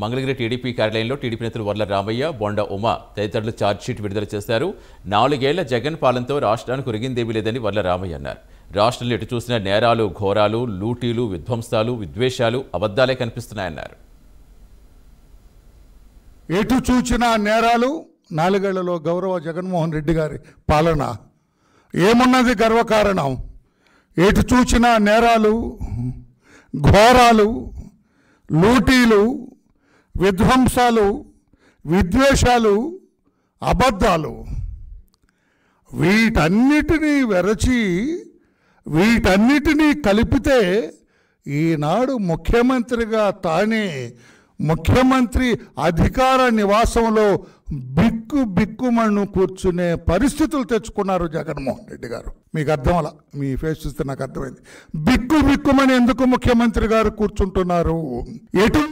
Mangalagiri TDP కార్యాలయంలో TDP నేతలు వర్ల రామయ్య బొండ ఉమ తదితరులు ఛార్జ్షీట్ విడుదల చేశారు నాలుగేళ్ల జగన్ పాలనతో రాష్ట్రానికి ఒరిగిందేమీ లేదని వర్ల రామయ్య అన్నారు రాష్ట్రంలో ఎటు చూసిన నేరాలు ఘోరాలు లూటీలు విధ్వంసాలు విద్వేషాలు అబద్ధాలే కనిపిస్తున్నాయన్నారు ఎటు చూచిన నేరాలు నాలుగేళ్లలో గౌరవ జగన్మోహన్ రెడ్డి గారి పాలన ఏమున్నది గర్వకారణం ఎటు చూచిన నేరాలు ఘోరాలు లూటీలు విధ్వంసాలు విద్వేషాలు అబద్ధాలు వీటన్నిటినీ వెరచి వీటన్నిటినీ కలిపితే ఈనాడు ముఖ్యమంత్రిగా తానే ముఖ్యమంత్రి అధికార నివాసంలో చిక్కు బిక్కుమను కూర్చునే పరిస్థితులు తెచ్చుకున్నారు జగన్మోహన్ రెడ్డి గారు మీకు అర్థమలా మీ ఫేస్ చూస్తే నాకు అర్థమైంది బిక్కు బిక్కుమని ఎందుకు ముఖ్యమంత్రి గారు కూర్చుంటున్నారు ఎటు